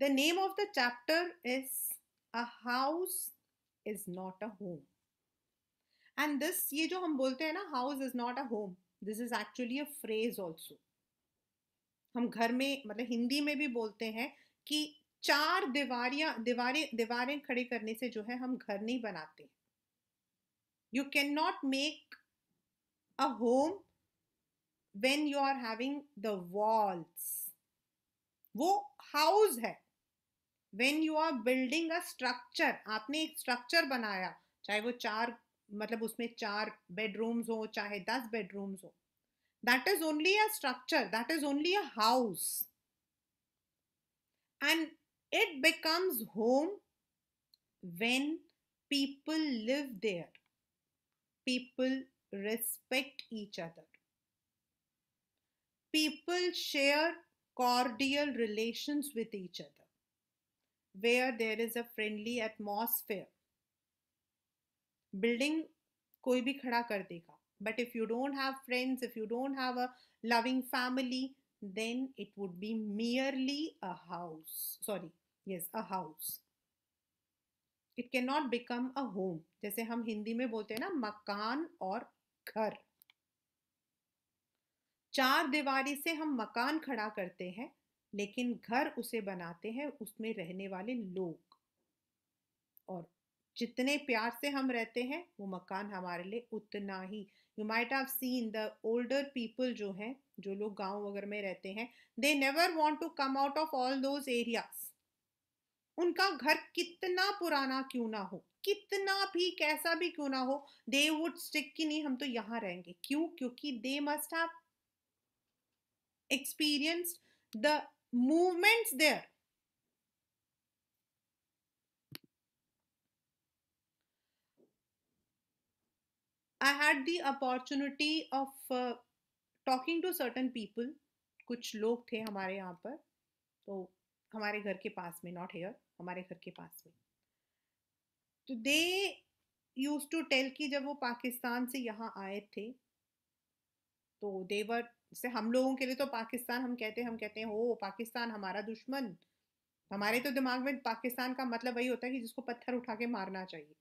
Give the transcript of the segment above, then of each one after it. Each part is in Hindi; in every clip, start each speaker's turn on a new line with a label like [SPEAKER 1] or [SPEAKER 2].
[SPEAKER 1] The name of the chapter is A House is Not a Home. And this, ye jo hum bolte hai na house is not a home, this is actually a phrase also. hum ghar mein matlab hindi mein bhi bolte hain ki चार दीवारियां दीवारें दीवारें खड़े करने से जो है हम घर नहीं बनाते you can not make a home when you are having the walls वो हाउस है when you are building a structure आपने एक स्ट्रक्चर बनाया चाहे वो चार मतलब उसमें चार बेडरूम्स हो चाहे दस बेडरूम्स हो that is only a structure that is only a house and it becomes home when people live there people respect each other People share cordial relations with each other. where there is a friendly atmosphere building कोई भी खड़ा कर देगा but if you don't have friends if you don't have a loving family then it would be merely a house sorry yes a house it cannot become a home जैसे हम हिंदी में बोलते हैं ना मकान और घर चार दीवारी से हम मकान खड़ा करते हैं लेकिन घर उसे बनाते हैं उसमें रहने वाले लोग और जितने प्यार से हम रहते हैं वो मकान हमारे लिए उतना ही you might have seen the older people जो हैं जो लोग गांव वगैरह में रहते हैं they never want to come out of all those areas उनका घर कितना पुराना क्यों ना हो कितना भी कैसा भी क्यों ना हो दे वुड स्टिक की नहीं हम तो यहाँ रहेंगे क्यों क्योंकि they must have experience the movements there. I had the opportunity of uh, talking to certain people. कुछ लोग थे हमारे यहाँ पर तो हमारे घर के पास में नॉट हेयर हमारे घर के पास में तो दे यूज टू टेल कि जब वो पाकिस्तान से यहाँ आए थे तो देवर जैसे हम लोगों के लिए तो पाकिस्तान हम कहते हम कहते हैं हो पाकिस्तान हमारा दुश्मन हमारे तो दिमाग में पाकिस्तान का मतलब वही होता है कि जिसको पत्थर उठा के मारना चाहिए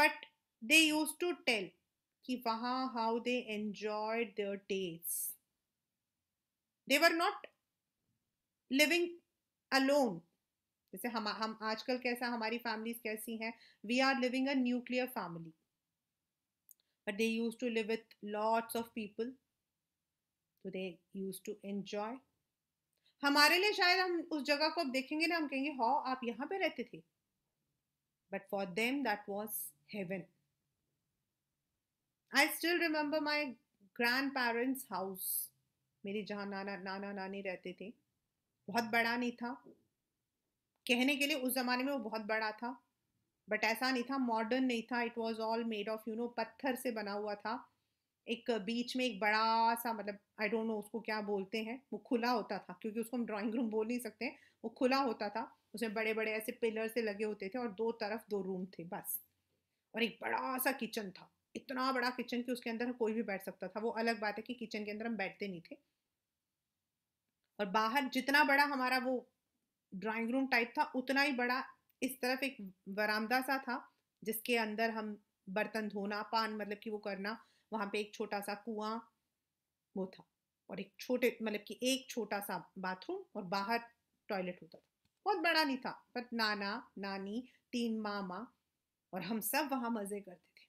[SPEAKER 1] but they use to tell कि वहां how they enjoy their days they were not living alone जैसे हम हम आजकल कैसा हमारी फैमिलीज कैसी हैं we are living a nuclear family but they use to live with lots of people तो दे यूज टू एंजॉय हमारे लिए शायद हम उस जगह को अब देखेंगे ना हम कहेंगे हाउ आप यहाँ पे रहते थे but for them that was heaven I still remember my grandparents house मेरे जहाँ नाना नाना नानी रहते थे बहुत बड़ा नहीं था कहने के लिए उस ज़माने में वो बहुत बड़ा था बट ऐसा नहीं था मॉडर्न नहीं था it was all made of you know पत्थर से बना हुआ था एक बीच में एक बड़ा सा मतलब आई डोंट नो उसको क्या बोलते हैं वो खुला होता था क्योंकि उसको हम ड्राइंग रूम बोल नहीं सकते वो खुला होता था उसमें बड़े बड़े ऐसे पिलर से लगे होते थे और दो तरफ दो रूम थे बस और एक बड़ा सा किचन था इतना बड़ा किचन कि उसके अंदर कोई भी बैठ सकता था वो अलग बात है कि किचन के अंदर हम बैठते नहीं थे और बाहर जितना बड़ा हमारा वो ड्राइंग रूम टाइप था उतना ही बड़ा इस तरफ एक बरामदा सा था जिसके अंदर हम बर्तन धोना पान मतलब कि वो करना वहाँ पे एक छोटा सा कुआं वो था और एक छोटे मतलब कि एक छोटा सा बाथरूम और बाहर टॉयलेट होता था बहुत बड़ा नहीं था पर नाना नानी तीन मामा और हम सब वहाँ मज़े करते थे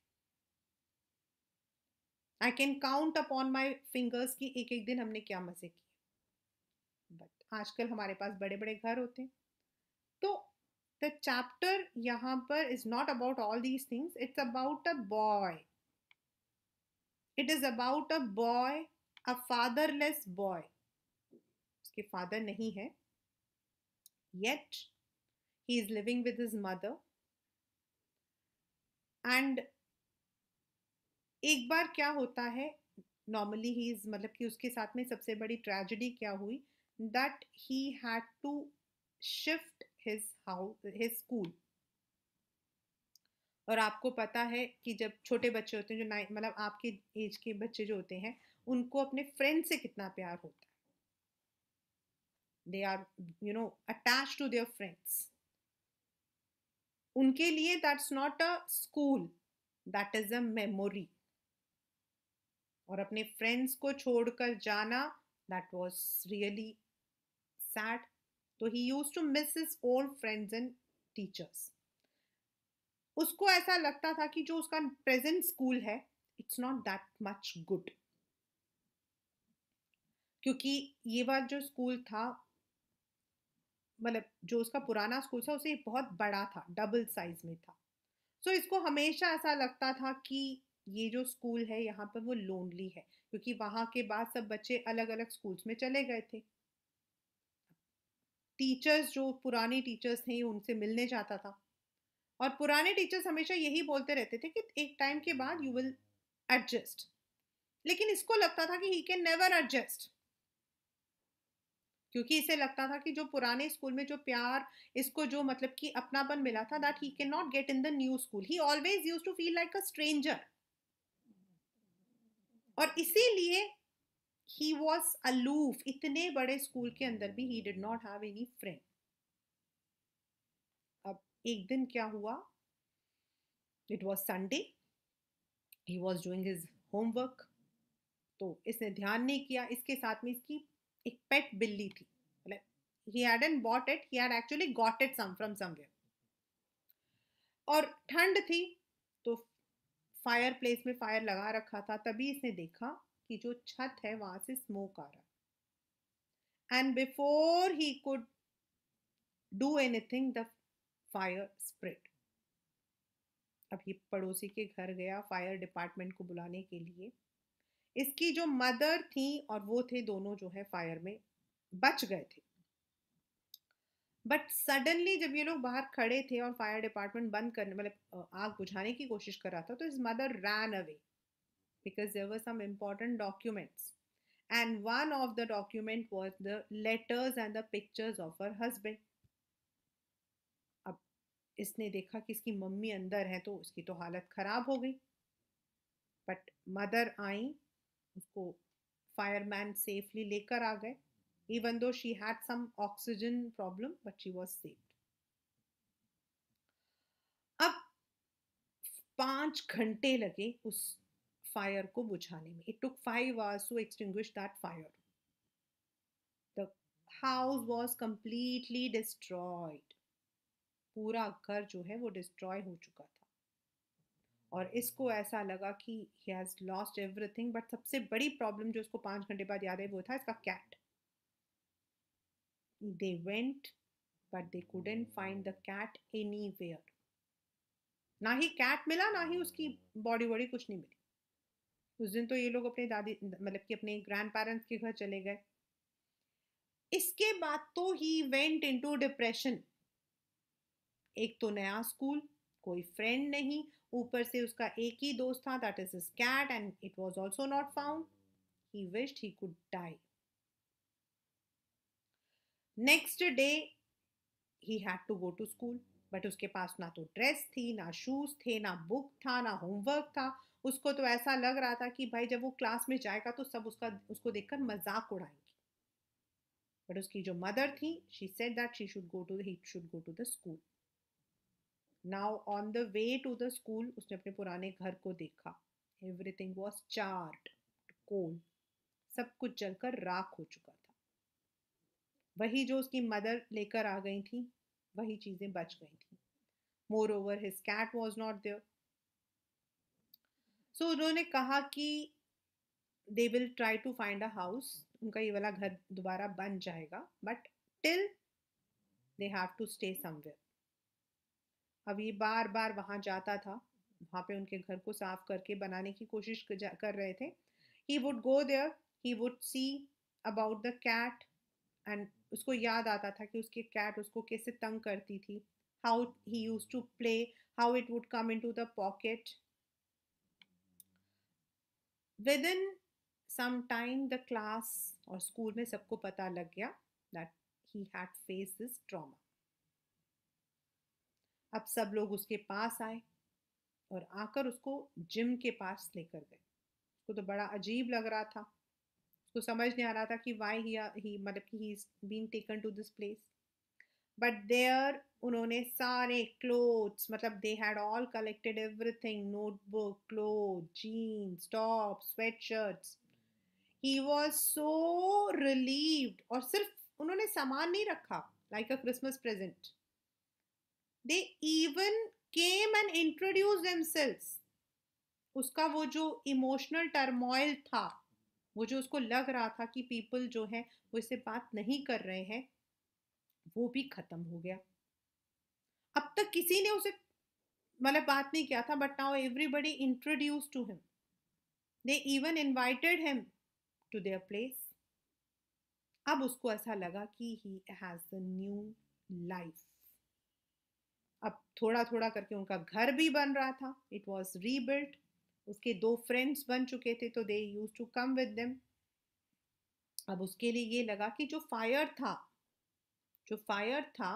[SPEAKER 1] I can count up on my fingers की एक एक दिन हमने क्या मज़े किए बट आजकल हमारे पास बड़े बड़े घर होते हैं तो द चैप्टर यहाँ पर is not about all these things it's about a boy it is about a boy a fatherless boy उसके फादर नहीं है yet he is living with his mother and एक बार क्या होता है नॉर्मली ही इज मतलब कि उसके साथ में सबसे बड़ी ट्रेजिडी क्या हुई that he had to shift his house his school और आपको पता है कि जब छोटे बच्चे होते हैं जो नाइन मतलब आपके एज के बच्चे जो होते हैं उनको अपने फ्रेंड से कितना प्यार होता है they are you know attach to their friends उनके लिए that's not a school that is a memory और अपने फ्रेंड्स को छोड़कर जाना दैट वॉज रियली सैड तो he use to miss his old friends and teachers उसको ऐसा लगता था कि जो उसका प्रेजेंट स्कूल है it's not that much good क्योंकि ये बार जो स्कूल था मतलब जो उसका पुराना स्कूल था उसे बहुत बड़ा था डबल साइज में था सो so, इसको हमेशा ऐसा लगता था कि ये जो स्कूल है यहाँ पर वो लोनली है क्योंकि वहां के बाद सब बच्चे अलग अलग स्कूल्स में चले गए थे टीचर्स जो पुराने टीचर्स थे उनसे मिलने जाता था और पुराने टीचर्स हमेशा यही बोलते रहते थे कि एक टाइम के बाद यू विल एडजस्ट लेकिन इसको लगता था कि ही कैन नेवर एडजस्ट क्योंकि इसे लगता था कि जो पुराने स्कूल में जो प्यार इसको जो मतलब कि अपनापन मिला था that he can not get in the new school he always use to feel like a stranger और इसीलिए ही वॉज अलूफ इतने बड़े स्कूल के अंदर भी he did not have any friend एक दिन क्या हुआ it was Sunday he was doing his homework तो इसने ध्यान नहीं किया इसके साथ में इसकी एक पेट बिल्ली थी मतलब he had and bought it he had actually got it some from somewhere और ठंड थी तो फायर प्लेस में फायर लगा रखा था तभी इसने देखा कि जो छत है वहां से स्मोक आ रहा and before he could do anything the fire spread अभी पड़ोसी के घर गया फायर डिपार्टमेंट को बुलाने के लिए इसकी जो मदर थी और वो थे दोनों जो है फायर में बच गए थे बट सडनली जब ये लोग बाहर खड़े थे और फायर डिपार्टमेंट बंद करने मतलब आग बुझाने की कोशिश कर रहा था तो his mother ran away because there were some important documents and one of the document was the letters and the pictures of her husband इसने देखा कि इसकी मम्मी अंदर है तो उसकी तो हालत ख़राब हो गई बट मदर आई उसको फायरमैन सेफली लेकर आ गए even though she had some oxygen problem but she was safe अब पाँच घंटे लगे उस फायर को बुझाने में it took five hours to extinguish that fire the house was completely destroyed पूरा घर जो है वो डिस्ट्रॉय हो चुका था और इसको ऐसा लगा कि he has lost everything but सबसे बड़ी प्रॉब्लम जो उसको पांच घंटे बाद याद है वो था इसका cat they went but they couldn't find the cat anywhere ना ही कैट मिला ना ही उसकी बॉडी वॉडी कुछ नहीं मिली उस दिन तो ये लोग अपने दादी मतलब कि अपने ग्रैंड पेरेंट्स के घर चले गए इसके बाद तो ही वेंट इनटू डिप्रेशन एक तो नया स्कूल कोई फ्रेंड नहीं ऊपर से उसका एक ही दोस्त था that is his cat and it was also not found he wished he could die next day he had to go to school but उसके पास ना तो ड्रेस थी ना शूज थे ना बुक था ना होमवर्क था उसको तो ऐसा लग रहा था कि भाई जब वो क्लास में जाएगा तो सब उसका उसको देखकर मजाक उड़ाएंगे बट उसकी जो मदर थी she said that she should go to he should go to the school now on the way to the school उसने अपने पुराने घर को देखा एवरीथिंग वॉज चार्ट कोल सब कुछ जलकर राख हो चुका था वही जो उसकी मदर लेकर आ गई थी वही चीज़ें बच गई थी moreover his cat was not there so उन्होंने कहा कि they will try to find a house उनका ये वाला घर दोबारा बन जाएगा but till they have to stay somewhere अब ये बार बार वहाँ जाता था वहाँ पे उनके घर को साफ करके बनाने की कोशिश कर रहे थे he would go there he would see about the cat and उसको याद आता था कि उसकी कैट उसको कैसे तंग करती थी how he use to play how it would come in to the pocket within some time the class और स्कूल में सबको पता लग गया that he had face this drama अब सब लोग उसके पास आए और आकर उसको जिम के पास लेकर गए उसको तो बड़ा अजीब लग रहा था उसको समझ नहीं आ रहा था कि वाई ही मतलब कि he is been taken to this place but there उन्होंने सारे क्लोथ्स मतलब they had all collected everything notebook cloth jeans top sweat sweatshirts he was so relieved और सिर्फ उन्होंने सामान नहीं रखा like a Christmas present they even came and introduce themselves उसका वो जो इमोशनल टर्मोइल था वो जो उसको लग रहा था कि पीपल जो है वो इससे बात नहीं कर रहे हैं वो भी खत्म हो गया अब तक किसी ने उसे मतलब बात नहीं किया था but now everybody introduce to him they even invited him to there place अब उसको ऐसा लगा कि he has the new life अब थोड़ा थोड़ा करके उनका घर भी बन रहा था इट वॉज रीबिल्ट उसके दो फ्रेंड्स बन चुके थे तो they use to come with them अब उसके लिए ये लगा कि जो फायर था जो फायर था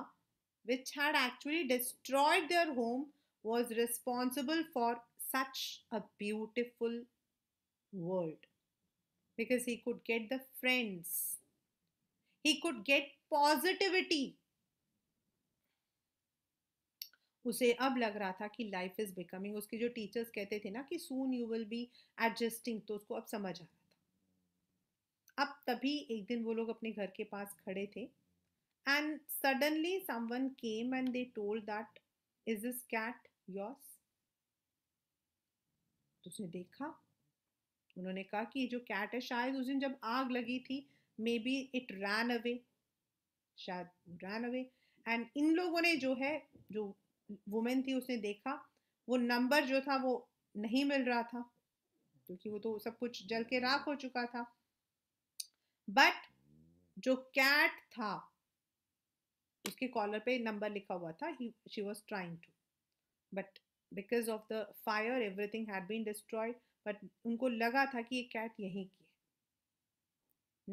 [SPEAKER 1] which had actually destroyed there home was responsible for such a beautiful world because he could get the friends he could get positivity उसे अब लग रहा था कि लाइफ इज़ बिकमिंग उसके जो टीचर्स कहते थे ना कि soon you will be adjusting तो उसको अब समझ आ रहा था अब तभी एक दिन वो लोग अपने घर के पास खड़े थे and suddenly someone came and they told that is this cat yours तो उसने देखा उन्होंने कहा कि जो कैट है शायद उस दिन जब आग लगी थी maybe it ran away शायद रैन अवे एंड इन लोगों ने जो है जो वुमेन थी उसने देखा वो नंबर जो था वो नहीं मिल रहा था क्योंकि वो तो सब कुछ जल के राख हो चुका था बट जो कैट था उसके कॉलर पे नंबर लिखा हुआ था he she was trying to but because of the fire everything had been destroyed but उनको लगा था कि ये कैट यहीं की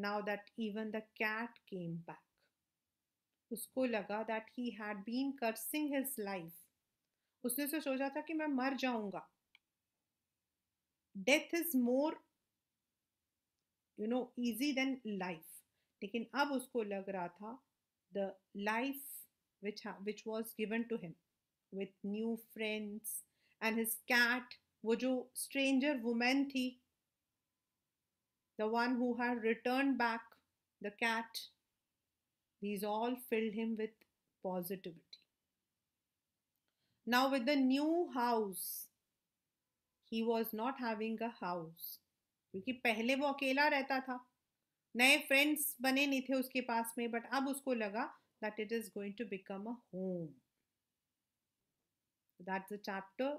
[SPEAKER 1] now that even the cat came back उसको लगा that he had been cursing his life उसने से तो सोचा था कि मैं मर जाऊंगा death is more you know easy than life लेकिन अब उसको लग रहा था the life which which was given to him with new friends and his cat वो जो स्ट्रेंजर वुमेन थी the one who had return back the cat These all filled him with positivity. Now, with the new house, he was not having a house. क्योंकि पहले वो अकेला रहता था नए फ्रेंड्स बने नहीं थे उसके पास में बट अब उसको लगा that it is going to become a home that's a chapter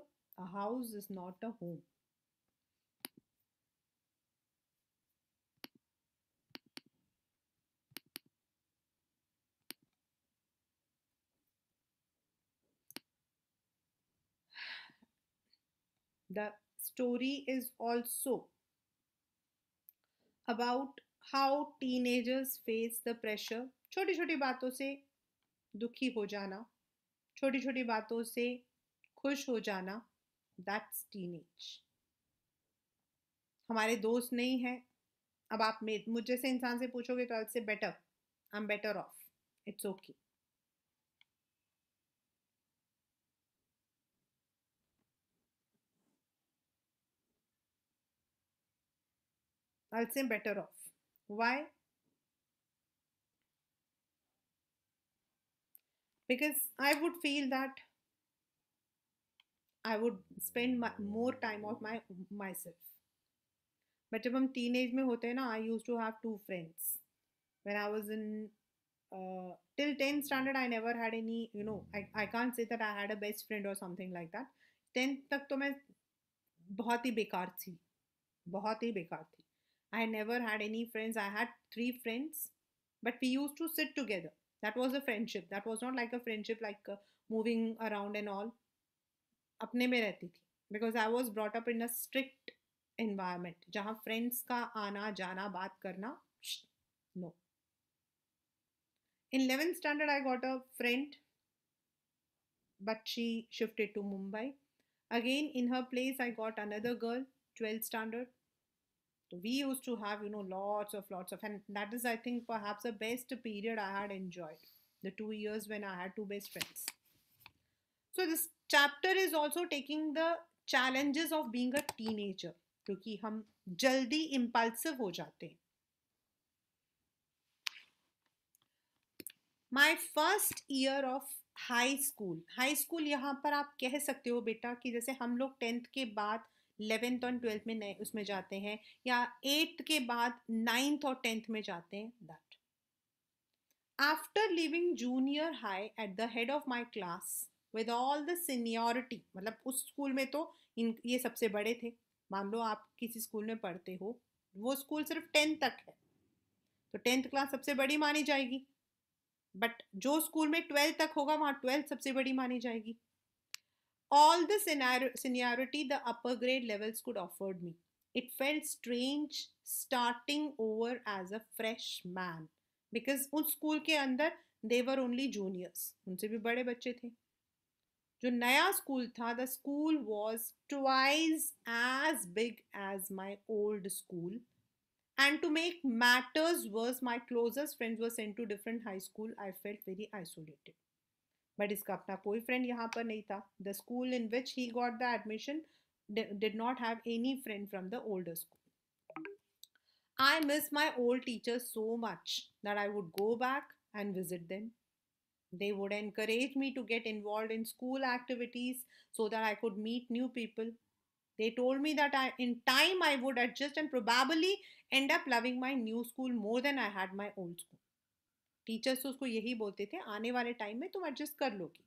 [SPEAKER 1] a house is not a home The story is also about how teenagers face the pressure छोटी छोटी बातों से दुखी हो जाना छोटी छोटी बातों से खुश हो जाना दैट्स टीनेज हमारे दोस्त नहीं है अब आप मुझ जैसे इंसान से पूछोगे तो I say better I am better off it's okay I'll say better off. Why? Because I would feel that I would spend my, more time of my myself. But जब हम teenage, में होते हैं ना I use to have to when I was in uh, till 10th standard, I never had any, you know, I, I can't say that I had a best friend or something like that. 10th तक तो मैं बहुत ही बेकार थी बहुत ही बेकार थी I never had any friends. I had three friends, but we used to sit together. That was a friendship. That was not like a friendship, like uh, moving around and all. अपने में रहती थी because I was brought up in a strict environment जहाँ friends का आना जाना बात करना no. In eleven standard, I got a friend, but she shifted to Mumbai. Again, in her place, I got another girl, Twelve standard. we used to have you know lots of lots of and that is i think perhaps the best period i had enjoyed the two years when i had two best friends so this chapter is also taking the challenges of being a teenager क्योंकि हम जल्दी इम्पल्सिव हो जाते हैं my first year of high school high school यहाँ पर आप कह सकते हो बेटा कि जैसे हम लोग टेंथ के बाद इलेवेंथ और ट्वेल्थ में उसमें जाते हैं या एट्थ के बाद नाइन्थ और टेंथ में जाते हैं that after living junior high at the head of my class with all the seniority मतलब उस स्कूल में तो इन ये सबसे बड़े थे मान लो आप किसी स्कूल में पढ़ते हो वो स्कूल सिर्फ टेंथ तक है तो टेंथ क्लास सबसे बड़ी मानी जाएगी बट जो स्कूल में ट्वेल्थ तक होगा वहाँ ट्वेल्थ सबसे बड़ी मानी जाएगी all the seniority the upper grade levels could offer me. It felt strange starting over as a fresh man because in school के they were only juniors. Unse भी bade bache the. जो नया school था the school was twice as big as And to make matters worse, my closest friends were sent to different high school. I felt very isolated. But इसका अपना कोई फ्रेंड यहाँ पर नहीं था the school in which he got the admission did not have any friend from the older school I miss my old teacher so much that I would go back and visit them They would encourage me to get involved in school activities so that I could meet new people. They told me that I, in time I would adjust and probably end up loving my new school more than I had my old school. Teachers तो उसको यही बोलते थे आने वाले टाइम में तुम एडजस्ट कर लोगी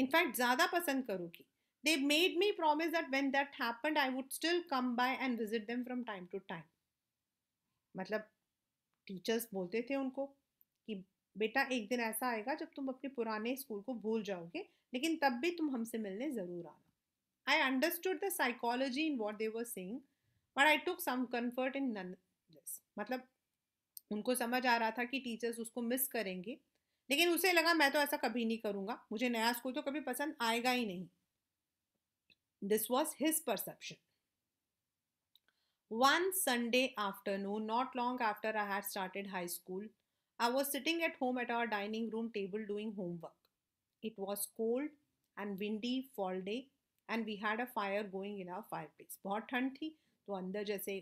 [SPEAKER 1] इनफैक्ट ज़्यादा पसंद करोगी they made me promise that when that happened I would still come by and visit them from time to time मतलब टीचर्स बोलते थे उनको कि बेटा एक दिन ऐसा आएगा जब तुम अपने पुराने स्कूल को भूल जाओगे लेकिन तब भी तुम हमसे मिलने ज़रूर आना I understood the psychology in what they were saying but I took some comfort in none this मतलब उनको समझ आ रहा था कि टीचर्स उसको मिस करेंगे लेकिन उसे लगा मैं तो ऐसा कभी नहीं करूँगा मुझे नया स्कूल तो कभी पसंद आएगा ही नहीं this was his perception one Sunday afternoon not long after I had started high school I was sitting at home at our dining room table doing homework it was cold and windy fall day and we had a fire going in our fireplace बहुत ठंड थी तो अंदर जैसे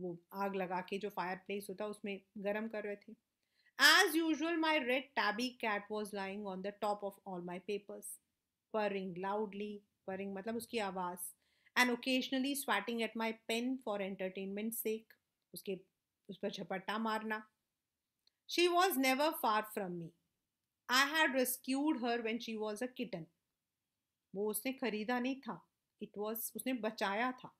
[SPEAKER 1] वो आग लगा के जो फायर प्लेस होता है उसमें गर्म कर रहे थे as usual my red tabby cat was lying on the top of all my papers purring loudly purring मतलब उसकी आवाज़ and occasionally swatting at my pen for entertainment sake उसके उस पर झपट्टा मारना she was never far from me I had rescued her when she was a kitten वो उसने खरीदा नहीं था इट वॉज उसने बचाया था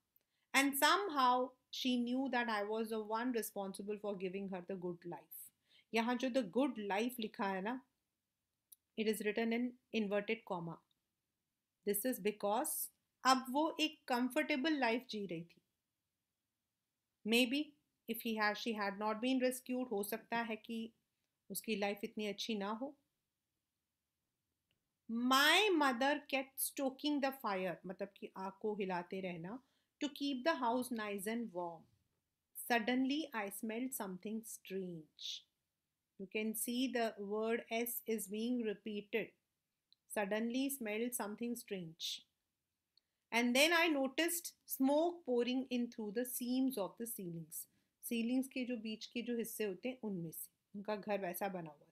[SPEAKER 1] and somehow she knew that I was the one responsible for giving her the good life. यहाँ जो the good life लिखा है ना it is written in inverted comma. This is because अब वो एक comfortable life जी रही थी Maybe if he he she had not been rescued, हो सकता है कि उसकी लाइफ इतनी अच्छी ना हो my mother cat stoking the fire, मतलब कि आग को हिलाते रहना to keep the house nice and warm. Suddenly, I smelled something strange. You can see the word S is being repeated. Suddenly, smelled something strange. And then I noticed smoke pouring in through the seams of the ceilings. Ceilings ke jo beach ke jo hisse hote हैं उनमें से उनका घर वैसा बना tha.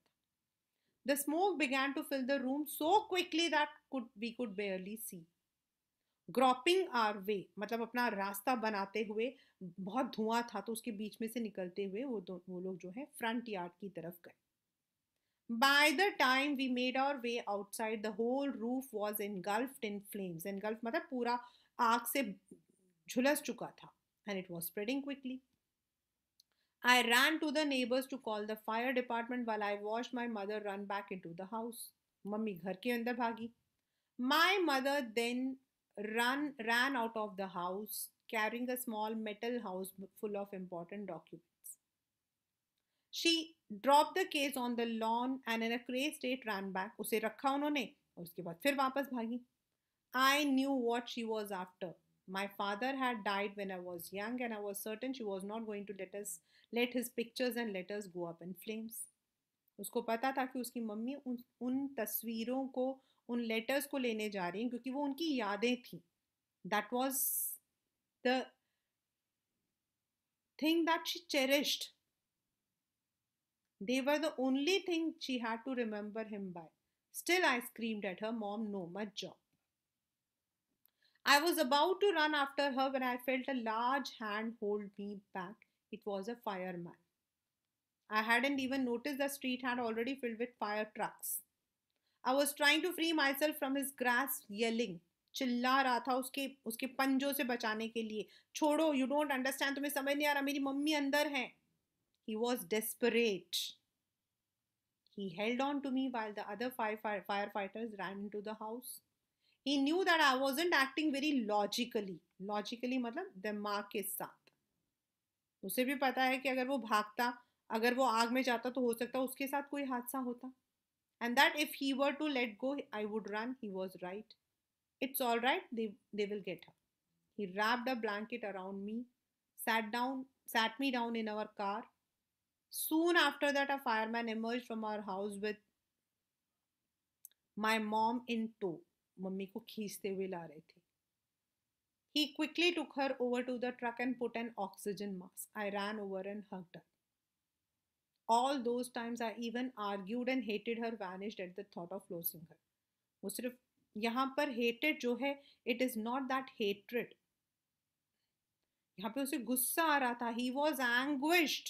[SPEAKER 1] The smoke began to fill the room so quickly that could we could barely see. Groping our way मतलब अपना रास्ता बनाते हुए बहुत धुआं था तो उसके बीच में से निकलते हुए वो दो वो लोग जो है फ्रंट यार्ड की तरफ गए by the time we made our way outside the whole roof was engulfed in flames engulf मतलब पूरा आग से झुलस चुका था and it was spreading quickly I run to the neighbours to call the fire department while I watch my mother run back in to the house mummy घर के अंदर भागी my mother then run, ran out of the house, carrying a small metal house full of important documents. She dropped the case on the lawn and, in a crazy state, ran back. उसे रखा उन्होंने और उसके बाद फिर वापस भागी I knew what she was My father had died when I was young, and I was certain she was not going to let us let his pictures and letters go up in flames. उसको पता था कि उसकी मम्मी उन उन तस्वीरों को उन लेटर्स को लेने जा रही हैं क्योंकि वो उनकी यादें थी that was the thing that she cherished they were the only thing she had to remember him by. Still, I screamed at her, Mom, no, my job. I was about to run after her when I felt a large hand hold me back. It was a fireman. I hadn't even noticed the street had already filled with fire trucks. I was trying to free myself from his grasp yelling चिल्ला रहा था उसके उसके पंजों से बचाने के लिए छोड़ो यू डोंट अंडरस्टैंड तुम्हें समझ नहीं आ रहा मेरी मम्मी अंदर है he was desperate He held on to me while the other fire fire, firefighters ran into the house. He knew that I wasn't acting very logically. Logically मतलब दिमाग के साथ उसे भी पता है कि अगर वो भागता अगर वो आग में जाता तो हो सकता उसके साथ कोई हादसा होता and that if he were to let go i would run he was right it's all right they they will get her he wrapped a blanket around me sat down sat me down in our car soon after that a fireman emerged from our house with my mom in tow Mummy ko खींचते हुए ला रहे He quickly took her over to the truck and put an oxygen mask. I ran over and hugged her. All those times I even argued and hated her vanished at the thought of losing her वो सिर्फ यहाँ पर हेटेड जो है it is not that hatred यहाँ पे उसे गुस्सा आ रहा था ही वॉज एंग्विश्ड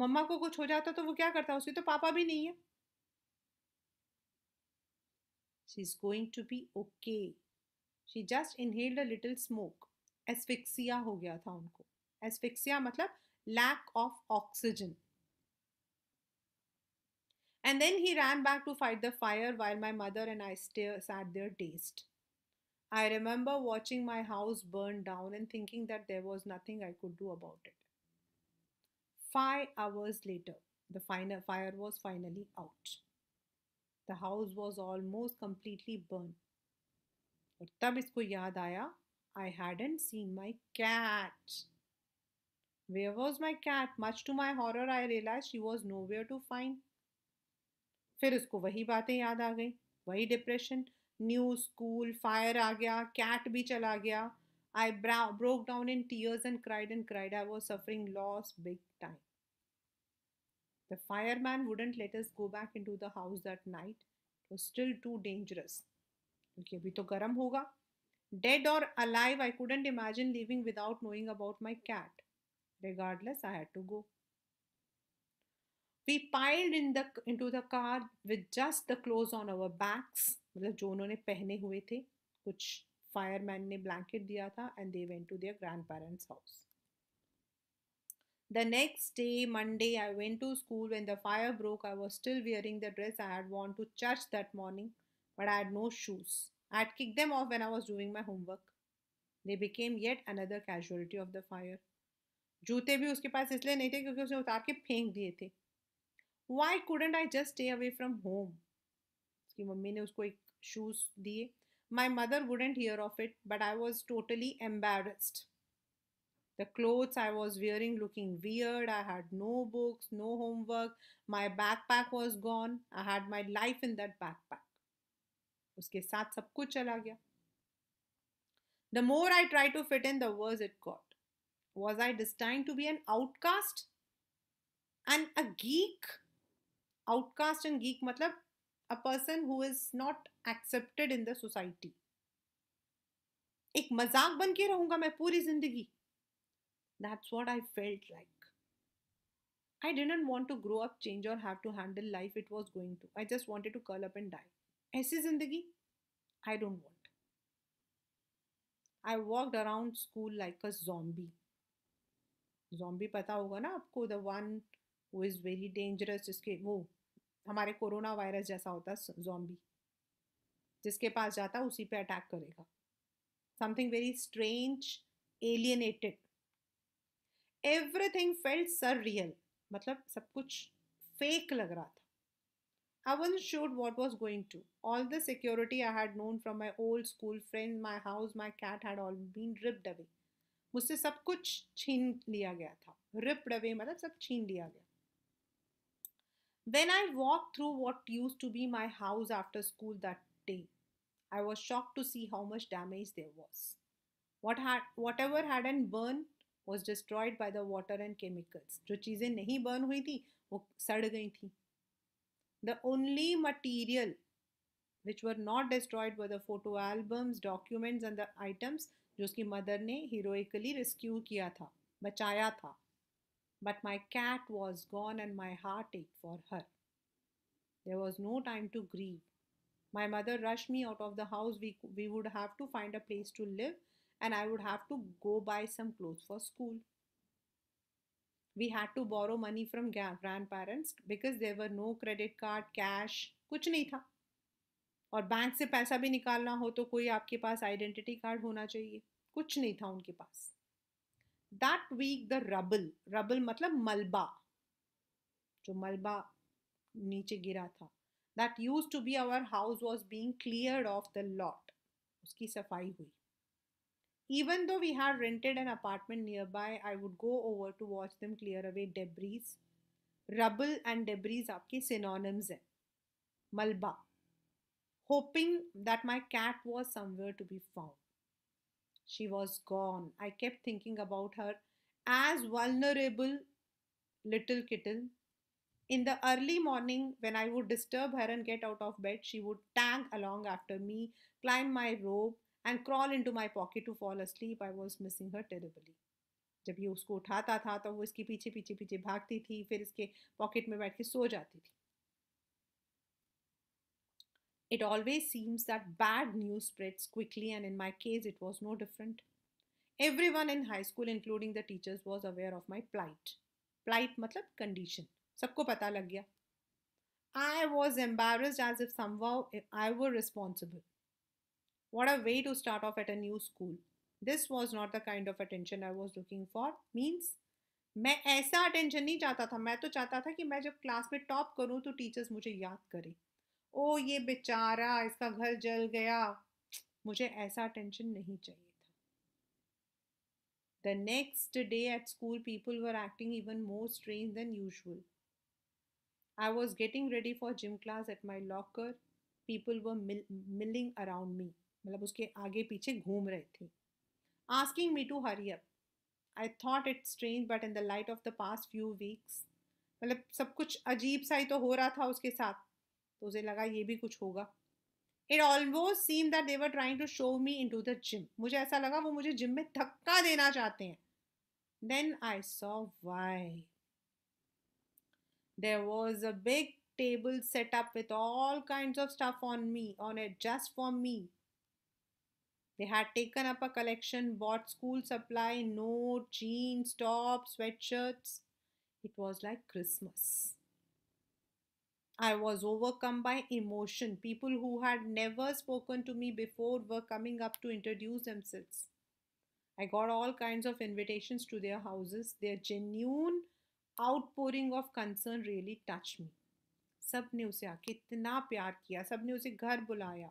[SPEAKER 1] मम्मा को कुछ हो जाता तो वो क्या करता उसे तो पापा भी नहीं है she is going to be okay she just inhaled a little smoke asphyxia हो गया था उनको एस्फिक्सिया मतलब lack of oxygen And then he ran back to fight the fire while my mother and I stare, sat there dazed. I remember watching my house burn down and thinking that there was nothing I could do about it. Five hours later, the final fire was finally out. The house was almost completely burned. But तब इसको याद I hadn't seen my cat. Where was my cat? Much to my horror, I realized she was nowhere to find. फिर उसको वही बातें याद आ गई वही डिप्रेशन न्यू स्कूल फायर आ गया कैट भी चला गया I broke down in tears and cried and cried I was suffering loss big time the fire man wouldn't let us go back in to the house that night was still too dangerous क्योंकि अभी तो गर्म होगा डेड और alive I couldn't imagine living without knowing about my cat regardless I had to go We piled in the into the car with just the clothes on our backs मतलब जो उन्होंने पहने हुए थे कुछ फायरमैन ने ब्लैंकेट दिया था and they went to their grandparents The next day, Monday, I went to school. When the fire broke, I was still wearing the dress I had worn to church that morning, but I had no shoes. I would kicked them off when I was doing my homework. They became yet another casualty of the fire. जूते भी उसके पास इसलिए नहीं थे क्योंकि उसने उतार के फेंक दिए थे why why couldn't I just stay away from home उसकी मम्मी ने उसको shoes shoes My mother wouldn't hear of it, but I was totally embarrassed. The clothes I was wearing looking weird. I had no books, no homework. My backpack was gone. I had my life in that backpack. उसके साथ सब कुछ चला The more I tried to fit in, the worse it got. Was I destined to be an outcast? And a geek? Outcast and geek मतलब a person who is not accepted in the society एक मजाक बन के रहूंगा मैं पूरी जिंदगी that's what I felt like I didn't want to grow up change और have to handle life it was going to I just wanted to curl up and die ऐसी जिंदगी I don't want I walked around school like a zombie zombie पता होगा ना आपको the one who is very dangerous जिसके वो हमारे कोरोना वायरस जैसा होता है जॉम्बी जिसके पास जाता उसी पे अटैक करेगा something very strange alienated everything felt surreal मतलब सब कुछ फेक लग रहा था I was sure what was going to all the security I had known from my old school friend my house my cat had all been ripped away मुझसे सब कुछ छीन लिया गया था रिप्ड अवे मतलब सब छीन लिया गया Then I walked through what used to be my house after school that day. I was shocked to see how much damage there was. What had, whatever hadn't burned was destroyed by the water and chemicals. जो चीज़ें नहीं हुई थी वो सड़ गई थी The only material which were not destroyed were the photo albums, documents and the items which उसकी mother ने heroically rescued किया था बचाया था but my cat was gone and my heart ached for her. There was no time to grieve. My mother rushed me out of the house. We, we would have to find a place to live and I would have to go buy some clothes for school. We had to borrow money from grandparents because there were no credit card, cash, कुछ नहीं था और बैंक से पैसा भी निकालना हो तो कोई आपके पास आइडेंटिटी कार्ड होना चाहिए कुछ नहीं था उनके पास that week the rubble rubble matlab malba, जो malba नीचे गिरा that used to be our house was being cleared off the lot उसकी सफाई हुई even though we had rented an apartment nearby i would go over to watch them clear away debris rubble and debris आपके synonyms हैं malba hoping that my cat was somewhere to be found she was gone. I kept thinking about her as vulnerable little kitten. In the early morning, when I would disturb her and get out of bed, she would tag along after me, climb my robe, and crawl into my pocket to fall asleep. I was missing her terribly. जब ये उसको उठाता था तो वो इसके पीछे पीछे पीछे भागती थी फिर इसके पॉकेट में बैठ के सो जाती थी it always seems that bad news spreads quickly, and in my case, it was no different. Everyone in high school, including the teachers, was aware of my plight. Plight मतलब condition. सबको पता लग गया. I was embarrassed as if somehow I were responsible. What a way to start off at a new school. This was not the kind of attention I was looking for. Means मैं ऐसा attention नहीं चाहता था मैं तो चाहता था कि मैं जब class में top करूं तो teachers मुझे याद करें ओ ये बेचारा इसका घर जल गया मुझे ऐसा टेंशन नहीं चाहिए था the next day at school people were acting even more strange than usual I was getting ready for gym class at my locker people were milling around me मतलब उसके आगे पीछे घूम रहे थे asking me to hurry up I thought it's strange but in the light of the past few weeks मतलब सब कुछ अजीब सा ही तो हो रहा था उसके साथ तो उसे लगा ये भी कुछ होगा it almost seen that they trying to show me in to the gym मुझे ऐसा लगा वो मुझे जिम में धक्का देना चाहते हैं then I saw why there was a big table setup with all kind of stuff on me on at just for me they had taken up a collection bought school supply note jeans top sweat shirts it was like Christmas I was overcome by emotion. People who had never spoken to me before were coming up to introduce themselves. I got all kinds of invitations to their houses. Their genuine outpouring of concern really touched me. सब ने उसे आके इतना प्यार किया सब ने उसे घर बुलाया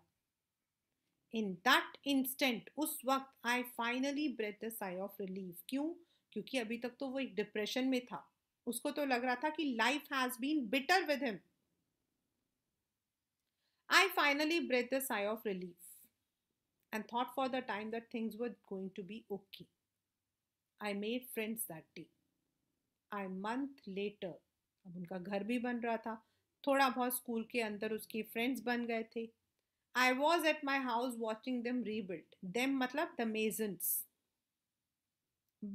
[SPEAKER 1] इन दैट इंस्टेंट उस वक्त I finally breath the sigh of relief क्यों क्योंकि अभी तक तो वो एक डिप्रेशन में था उसको तो लग रहा था कि life has been bitter with him I finally breathed a sigh of relief and thought for the time that things were going to be okay. I made friends that day. I month later, अब उनका घर भी बन रहा था थोड़ा बहुत स्कूल के अंदर उसकी फ्रेंड्स बन गए थे I was at my house watching them rebuild them मतलब the masons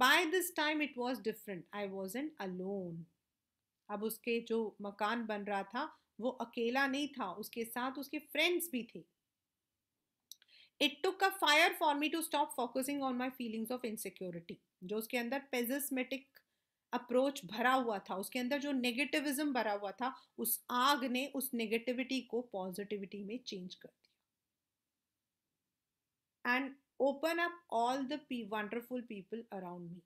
[SPEAKER 1] By this time, it was different. I wasn't alone. अब उसके जो मकान बन रहा था वो अकेला नहीं था उसके साथ उसके फ्रेंड्स भी थे it took a fire for me to stop focusing on my feelings of insecurity जो उसके अंदर पेजिसमेटिक अप्रोच भरा हुआ था उसके अंदर जो नेगेटिविज्म भरा हुआ था उस आग ने उस नेगेटिविटी को पॉजिटिविटी में चेंज कर दिया and open up all the wonderful people around me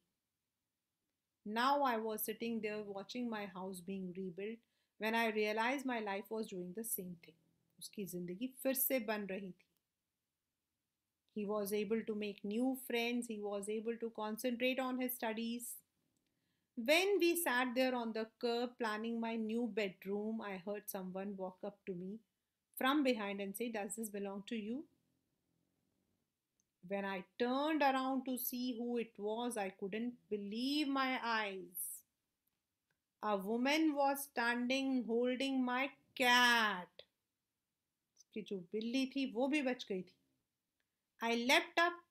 [SPEAKER 1] Now I was sitting there watching my house being rebuilt when I realized my life was doing the same thing. उसकी ज़िंदगी फिर से बन रही थी He was able to make new friends. He was able to concentrate on his studies. When we sat there on the curb planning my new bedroom, I heard someone walk up to me from behind and say, Does this belong to you? When I turned around to see who it was, I couldn't believe my eyes. A woman was standing holding my cat. उसकी जो बिल्ली थी वो भी बच गई थी आई लेफ्ट अप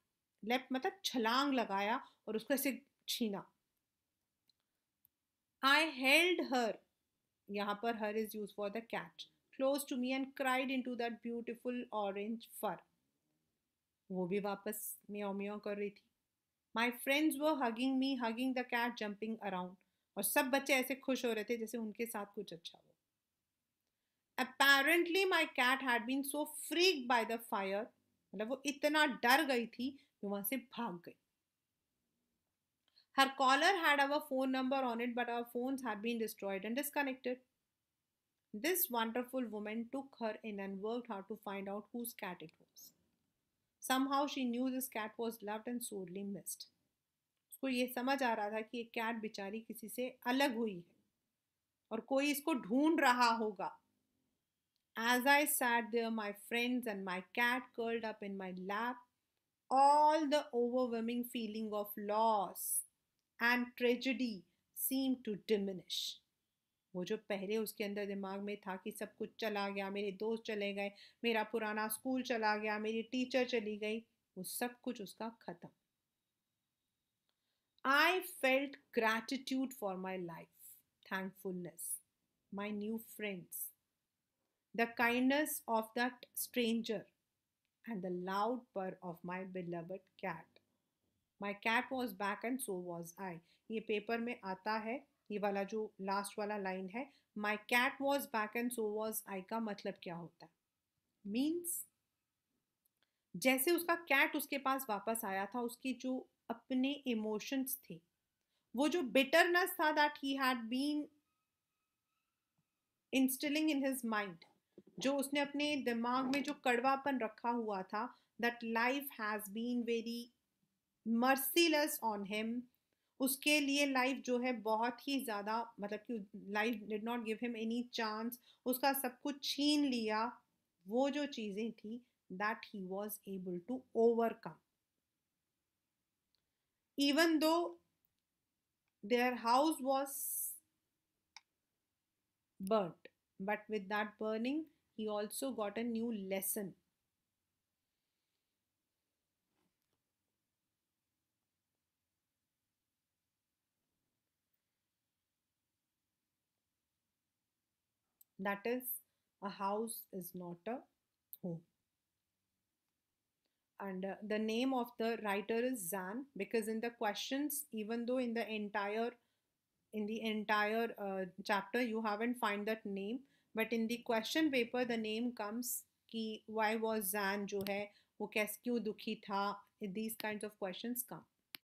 [SPEAKER 1] लेफ्ट मतलब छलांग लगाया और उसको ऐसे छीना आई हेल्ड हर यहाँ पर her is use for the cat close to me and cried into that beautiful orange fur वो भी वापस म्याओ म्याओ कर रही थी माई फ्रेंड्स वो hugging me hugging the cat jumping around और सब बच्चे ऐसे खुश हो रहे थे जैसे उनके साथ कुछ अच्छा हो apparently my cat had been so freak by the fire मतलब वो इतना डर गई थी कि वहां से भाग गई her collar had our phone number on it but our phone had been destroyed and disconnected this wonderful women took her in and work hard to find out whose cat it was somehow she knew this cat was loved and sorely missed उसको ये समझ आ रहा था कि ये कैट बेचारी किसी से अलग हुई है और कोई इसको ढूंढ रहा होगा as I sat there my friends and my cat curled up in my lap all the overwhelming feeling of loss and tragedy seem to diminish वो जो पहले उसके अंदर दिमाग में था कि सब कुछ चला गया मेरे दोस्त चले गए मेरा पुराना स्कूल चला गया मेरी टीचर चली गई वो सब कुछ उसका खत्म I felt gratitude for my life thankfulness my new friends the kindness of that stranger and the loud purr of my beloved cat my cat was back and so was I ये पेपर में आता है ये वाला जो लास्ट वाला लाइन है my cat was back and so was I का मतलब क्या होता है मीन्स जैसे उसका कैट उसके पास वापस आया था उसके जो अपने इमोशंस थे वो जो बिटरनेस था that he had been instilling in his mind जो उसने अपने दिमाग में जो कड़वापन रखा हुआ था that life has been very merciless on him उसके लिए लाइफ जो है बहुत ही ज़्यादा मतलब कि life did not give him any chance उसका सब कुछ छीन लिया वो जो चीज़ें थी that he was able to overcome even though their house was burnt but with that burning he also got a new lesson That is, a house is not a home. And uh, the name of the writer is Zan because in the questions, even though in the entire in the entire uh, chapter you haven't find that name, but in the question paper the name comes why was Zan जो है वो कैस क्यों दुखी था these kinds of questions come.